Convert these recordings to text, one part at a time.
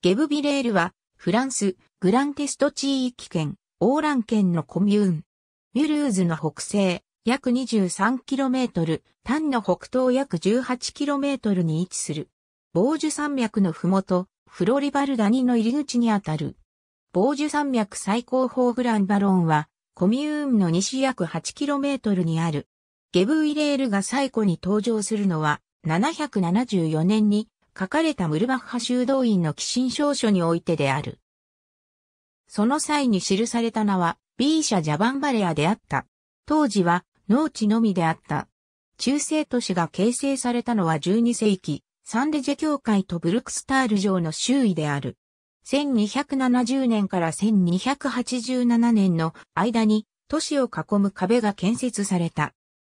ゲブビレールは、フランス、グランテスト地域圏、オーラン県のコミューン。ミュルーズの北西、約 23km、タンの北東約 18km に位置する。ボージュ山脈のふもと、フロリバルダニの入り口にあたる。ボージュ山脈最高峰グランバロンは、コミューンの西約 8km にある。ゲブイレールが最古に登場するのは、774年に書かれたムルバッハ修道院の寄進証書においてである。その際に記された名は、B 社ジャバンバレアであった。当時は、農地のみであった。中世都市が形成されたのは12世紀、サンデジェ教会とブルクスタール城の周囲である。1270年から1287年の間に都市を囲む壁が建設された。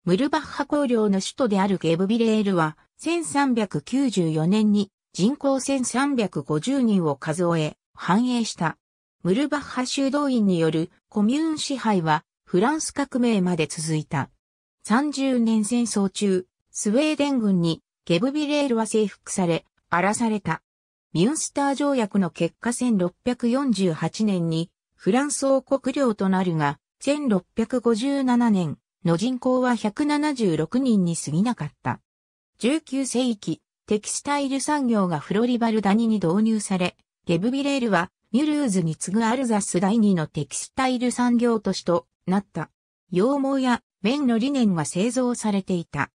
ムルバッハ公領の首都であるゲブビレールは1394年に人口1350人を数え、繁栄した。ムルバッハ修道院によるコミューン支配はフランス革命まで続いた。30年戦争中、スウェーデン軍にゲブビレールは征服され、荒らされた。ミュンスター条約の結果1648年にフランス王国領となるが、1657年の人口は176人に過ぎなかった。19世紀、テキスタイル産業がフロリバルダニに導入され、ゲブビレールはミュルーズに次ぐアルザス第2のテキスタイル産業都市となった。羊毛や綿の理念が製造されていた。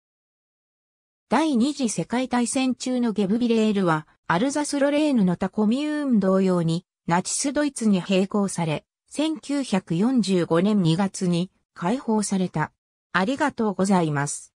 第二次世界大戦中のゲブビレールは、アルザスロレーヌのタコミューン同様に、ナチスドイツに並行され、1945年2月に解放された。ありがとうございます。